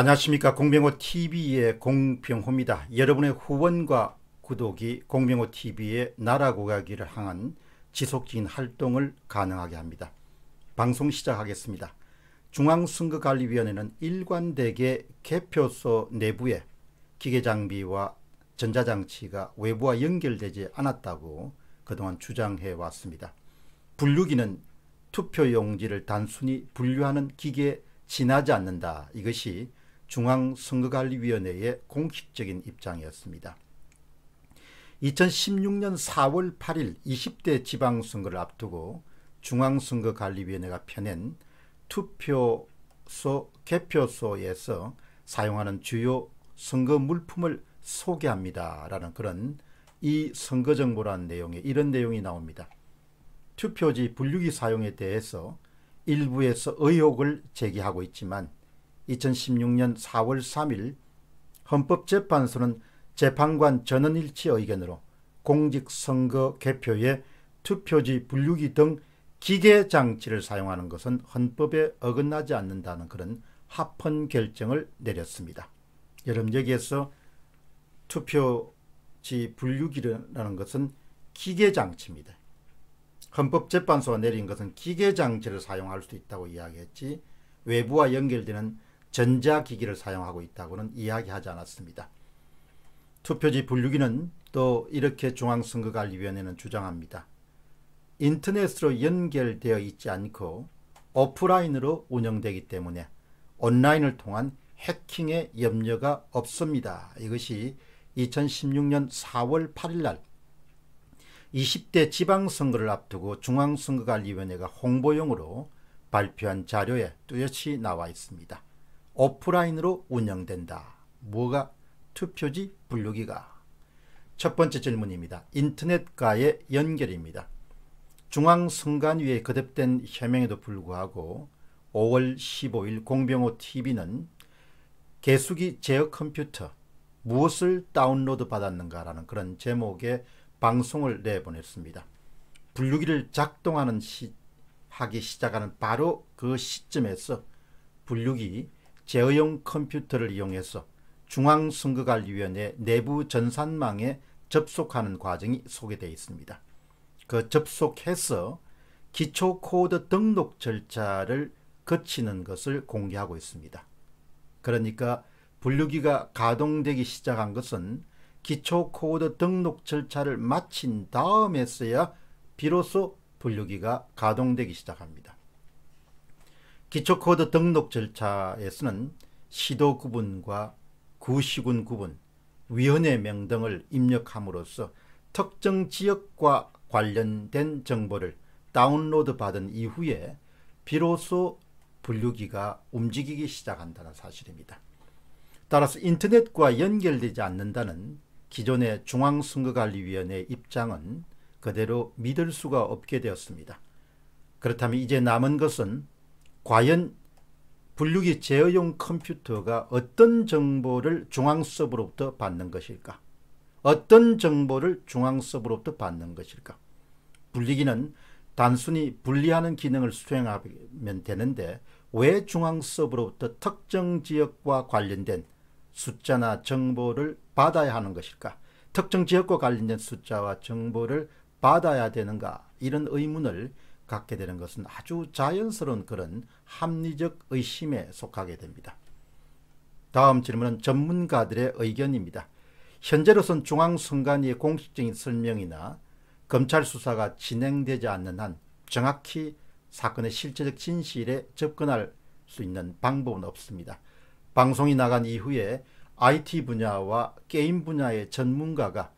안녕하십니까 공병호TV의 공병호입니다. 여러분의 후원과 구독이 공병호TV의 나라 고가기를 향한 지속적인 활동을 가능하게 합니다. 방송 시작하겠습니다. 중앙선거관리위원회는 일관되게 개표소 내부에 기계장비와 전자장치가 외부와 연결되지 않았다고 그동안 주장해 왔습니다. 분류기는 투표용지를 단순히 분류하는 기계에 지나지 않는다. 이것이 중앙선거관리위원회의 공식적인 입장이었습니다. 2016년 4월 8일 20대 지방선거를 앞두고 중앙선거관리위원회가 펴낸 투표소 개표소에서 사용하는 주요 선거 물품을 소개합니다. 라는 그런 이선거정보라 내용에 이런 내용이 나옵니다. 투표지 분류기 사용에 대해서 일부에서 의혹을 제기하고 있지만 2016년 4월 3일 헌법재판소는 재판관 전원일치 의견으로 공직선거 개표에 투표지 분류기 등 기계 장치를 사용하는 것은 헌법에 어긋나지 않는다는 그런 합헌 결정을 내렸습니다. 여러분 여기에서 투표지 분류기라는 것은 기계 장치입니다. 헌법재판소가 내린 것은 기계 장치를 사용할 수 있다고 이야기했지 외부와 연결되는 전자기기를 사용하고 있다고는 이야기하지 않았습니다. 투표지 분류기는 또 이렇게 중앙선거관리위원회는 주장합니다. 인터넷으로 연결되어 있지 않고 오프라인으로 운영되기 때문에 온라인을 통한 해킹의 염려가 없습니다. 이것이 2016년 4월 8일 날 20대 지방선거를 앞두고 중앙선거관리위원회가 홍보용으로 발표한 자료에 뚜렷이 나와 있습니다. 오프라인으로 운영된다. 뭐가? 투표지 분류기가. 첫 번째 질문입니다. 인터넷과의 연결입니다. 중앙선관위에 거듭된 혐명에도 불구하고 5월 15일 공병호 TV는 개수기 제어 컴퓨터 무엇을 다운로드 받았는가라는 그런 제목의 방송을 내보냈습니다. 분류기를 작동하는 시, 하기 시작하는 바로 그 시점에서 분류기 제어용 컴퓨터를 이용해서 중앙선거관리위원회 내부 전산망에 접속하는 과정이 소개되어 있습니다. 그 접속해서 기초코드 등록 절차를 거치는 것을 공개하고 있습니다. 그러니까 분류기가 가동되기 시작한 것은 기초코드 등록 절차를 마친 다음에서야 비로소 분류기가 가동되기 시작합니다. 기초코드 등록 절차에서는 시도 구분과 구시군 구분, 위원회 명 등을 입력함으로써 특정 지역과 관련된 정보를 다운로드 받은 이후에 비로소 분류기가 움직이기 시작한다는 사실입니다. 따라서 인터넷과 연결되지 않는다는 기존의 중앙선거관리위원회 입장은 그대로 믿을 수가 없게 되었습니다. 그렇다면 이제 남은 것은 과연 분류기 제어용 컴퓨터가 어떤 정보를 중앙서버로부터 받는 것일까? 어떤 정보를 중앙서버로부터 받는 것일까? 분리기는 단순히 분리하는 기능을 수행하면 되는데 왜 중앙서버로부터 특정 지역과 관련된 숫자나 정보를 받아야 하는 것일까? 특정 지역과 관련된 숫자와 정보를 받아야 되는가? 이런 의문을 갖게 되는 것은 아주 자연스러운 그런 합리적 의심에 속하게 됩니다. 다음 질문은 전문가들의 의견입니다. 현재로선 중앙선관위의 공식적인 설명이나 검찰 수사가 진행되지 않는 한 정확히 사건의 실체적 진실에 접근할 수 있는 방법은 없습니다. 방송이 나간 이후에 IT 분야와 게임 분야의 전문가가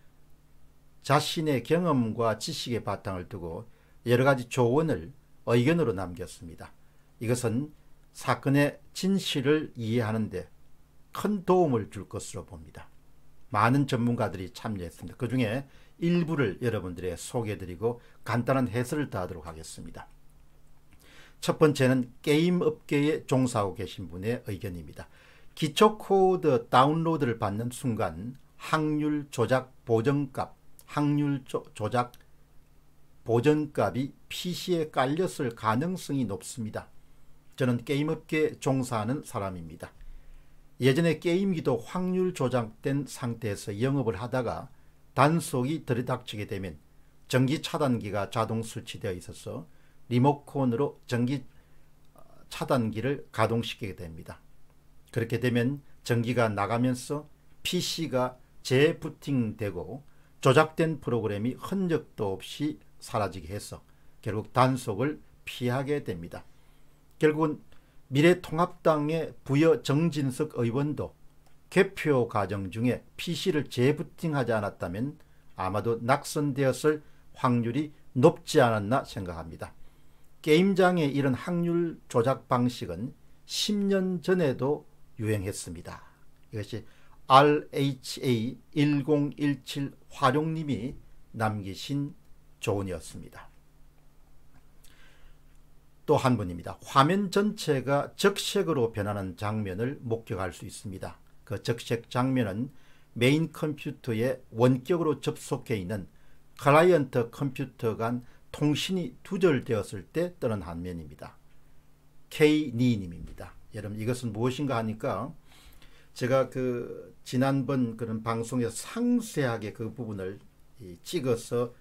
자신의 경험과 지식의 바탕을 두고 여러 가지 조언을 의견으로 남겼습니다. 이것은 사건의 진실을 이해하는데 큰 도움을 줄 것으로 봅니다. 많은 전문가들이 참여했습니다. 그 중에 일부를 여러분들에게 소개해드리고 간단한 해설을 다하도록 하겠습니다. 첫 번째는 게임 업계에 종사하고 계신 분의 의견입니다. 기초 코드 다운로드를 받는 순간 확률 조작 보정값, 확률 조, 작 보전값이 PC에 깔렸을 가능성이 높습니다. 저는 게임업계 종사하는 사람입니다. 예전에 게임기도 확률 조작된 상태에서 영업을 하다가 단속이 들이닥치게 되면 전기 차단기가 자동 수치되어 있어서 리모컨으로 전기 어, 차단기를 가동시키게 됩니다. 그렇게 되면 전기가 나가면서 PC가 재부팅되고 조작된 프로그램이 흔적도 없이 사라지게 해서 결국 단속을 피하게 됩니다. 결국은 미래통합당의 부여 정진석 의원도 개표 과정 중에 PC를 재부팅하지 않았다면 아마도 낙선되었을 확률이 높지 않았나 생각합니다. 게임장의 이런 확률 조작 방식은 10년 전에도 유행했습니다. 이것이 RHA1017 화룡님이 남기신 조언이었습니다. 또 한 분입니다. 화면 전체가 적색으로 변하는 장면을 목격할 수 있습니다. 그 적색 장면은 메인 컴퓨터에 원격으로 접속해 있는 클라이언트 컴퓨터 간 통신이 두절되었을 때 뜨는 한 면입니다. K니님입니다. 여러분 이것은 무엇인가 하니까 제가 그 지난번 그런 방송에서 상세하게 그 부분을 찍어서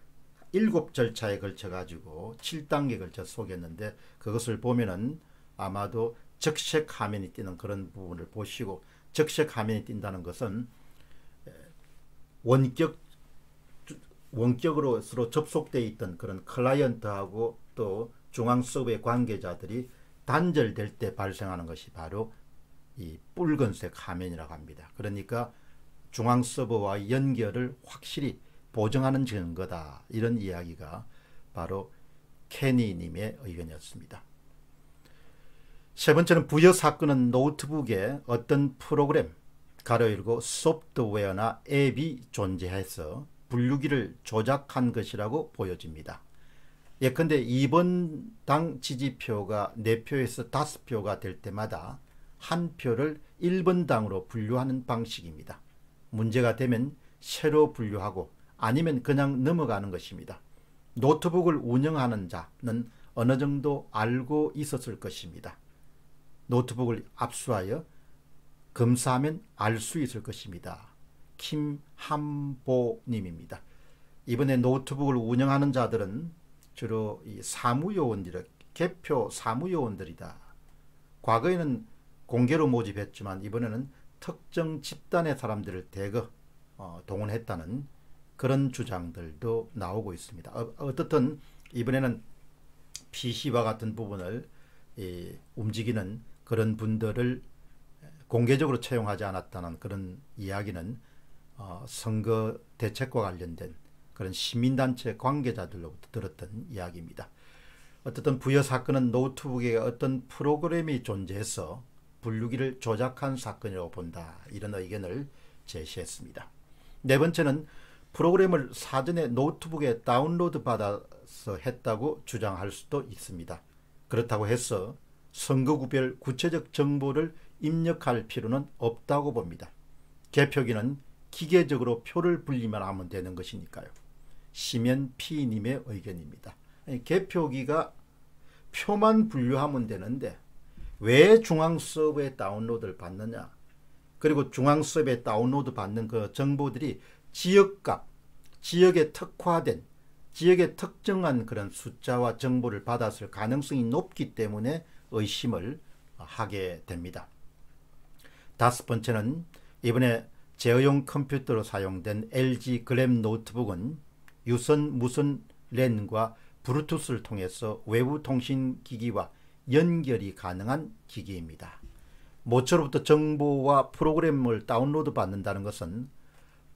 일곱 절차에 걸쳐 가지고 7단계 걸쳐 속였는데 그것을 보면은 아마도 적색 화면이 띄는 그런 부분을 보시고 적색 화면이 띈다는 것은 원격 원격으로 서로 접속돼 있던 그런 클라이언트하고 또 중앙 서버의 관계자들이 단절될 때 발생하는 것이 바로 이 붉은색 화면이라고 합니다. 그러니까 중앙 서버와 연결을 확실히 보정하는 증거다. 이런 이야기가 바로 케니님의 의견이었습니다. 세 번째는 부여 사건은 노트북에 어떤 프로그램, 가로 열고 소프트웨어나 앱이 존재해서 분류기를 조작한 것이라고 보여집니다. 예컨대 2번 당 지지표가 4표에서 5표가 될 때마다 한 표를 1번 당으로 분류하는 방식입니다. 문제가 되면 새로 분류하고 아니면 그냥 넘어가는 것입니다. 노트북을 운영하는 자는 어느 정도 알고 있었을 것입니다. 노트북을 압수하여 검사하면 알 수 있을 것입니다. 김한보님입니다. 이번에 노트북을 운영하는 자들은 주로 사무요원들, 개표 사무요원들이다. 과거에는 공개로 모집했지만 이번에는 특정 집단의 사람들을 대거 어, 동원했다는 그런 주장들도 나오고 있습니다. 어, 떻든 이번에는 PC와 같은 부분을 이, 움직이는 그런 분들을 공개적으로 채용하지 않았다는 그런 이야기는 어, 선거 대책과 관련된 그런 시민단체 관계자들로부터 들었던 이야기입니다. 어쨌든 부여 사건은 노트북에 어떤 프로그램이 존재해서 분류기를 조작한 사건이라고 본다. 이런 의견을 제시했습니다. 네 번째는 프로그램을 사전에 노트북에 다운로드 받아서 했다고 주장할 수도 있습니다. 그렇다고 해서 선거구별 구체적 정보를 입력할 필요는 없다고 봅니다. 개표기는 기계적으로 표를 불리만 하면 되는 것이니까요. 시면 P님의 의견입니다. 개표기가 표만 분류하면 되는데 왜 중앙 서버에 다운로드를 받느냐 그리고 중앙 서버에 다운로드 받는 그 정보들이 지역값, 지역에 특화된, 지역에 특정한 그런 숫자와 정보를 받았을 가능성이 높기 때문에 의심을 하게 됩니다. 다섯 번째는 이번에 제어용 컴퓨터로 사용된 LG 그램 노트북은 유선 무선 랜과 브루투스를 통해서 외부 통신 기기와 연결이 가능한 기기입니다. 모처로부터 정보와 프로그램을 다운로드 받는다는 것은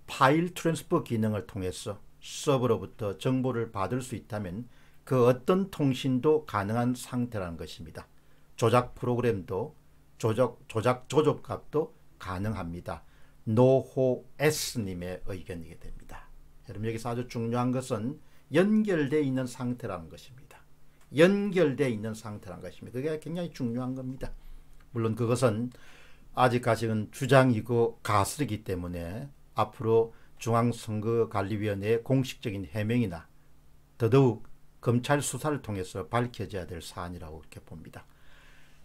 파일 트랜스퍼 기능을 통해서 서버로부터 정보를 받을 수 있다면 그 어떤 통신도 가능한 상태라는 것입니다. 조작 프로그램도 조작, 조작 조작값도 가능합니다. 노호S님의 의견이게 됩니다. 여러분 여기서 아주 중요한 것은 연결되 있는 상태라는 것입니다. 연결되 있는 상태라는 것입니다. 그게 굉장히 중요한 겁니다. 물론 그것은 아직까지는 주장이고 가설이기 때문에 앞으로 중앙선거관리위원회의 공식적인 해명이나 더더욱 검찰 수사를 통해서 밝혀져야 될 사안이라고 이렇게 봅니다.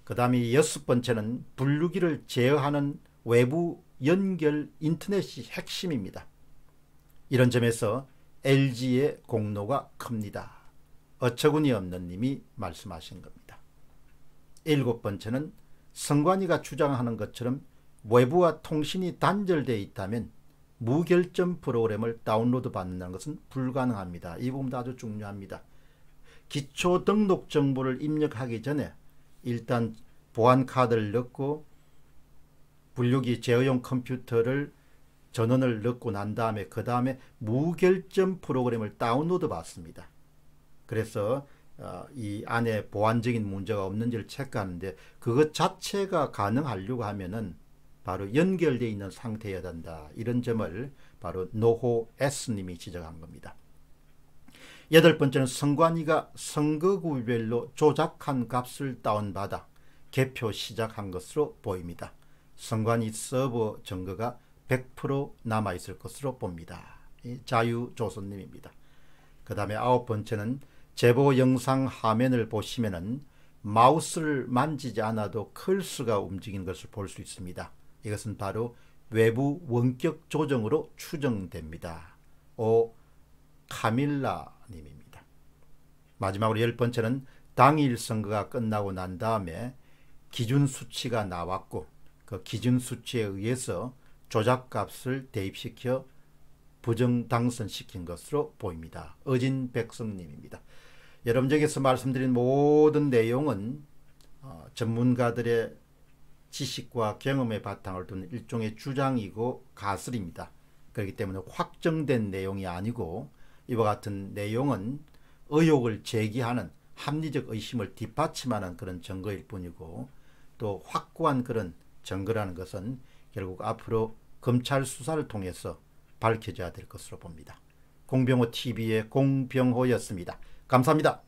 그 다음에 여섯 번째는 분류기를 제어하는 외부 연결 인터넷이 핵심입니다. 이런 점에서 LG의 공로가 큽니다. 어처구니 없는 님이 말씀하신 겁니다. 일곱 번째는 성관이가 주장하는 것처럼 외부와 통신이 단절되 있다면 무결점 프로그램을 다운로드 받는 다는 것은 불가능합니다. 이 부분도 아주 중요합니다. 기초 등록 정보를 입력하기 전에 일단 보안 카드를 넣고 분류기 제어용 컴퓨터를 전원을 넣고 난 다음에 그 다음에 무결점 프로그램을 다운로드 받습니다. 그래서 어, 이 안에 보안적인 문제가 없는지를 체크하는데 그것 자체가 가능하려고 하면은 바로 연결되 어 있는 상태여야 된다. 이런 점을 바로 노호 S님이 지적한 겁니다. 여덟 번째는 선관위가 선거구별로 조작한 값을 다운받아 개표 시작한 것으로 보입니다. 선관위 서버 증거가 100% 남아있을 것으로 봅니다. 자유조선님입니다. 그 다음에 아홉 번째는 제보 영상 화면을 보시면 마우스를 만지지 않아도 클스가 움직인 것을 볼 수 있습니다. 이것은 바로 외부 원격 조정으로 추정됩니다. 5. 카밀라 님입니다. 마지막으로 열 번째는 당일 선거가 끝나고 난 다음에 기준 수치가 나왔고 그 기준 수치에 의해서 조작값을 대입시켜 부정 당선시킨 것으로 보입니다. 어진 백성님입니다. 여러분 중에서 말씀드린 모든 내용은 어, 전문가들의 지식과 경험의 바탕을 둔 일종의 주장이고 가설입니다. 그렇기 때문에 확정된 내용이 아니고 이와 같은 내용은 의혹을 제기하는 합리적 의심을 뒷받침하는 그런 증거일 뿐이고 또 확고한 그런 증거라는 것은 결국 앞으로 검찰 수사를 통해서 밝혀져야 될 것으로 봅니다. 공병호TV의 공병호였습니다. 감사합니다.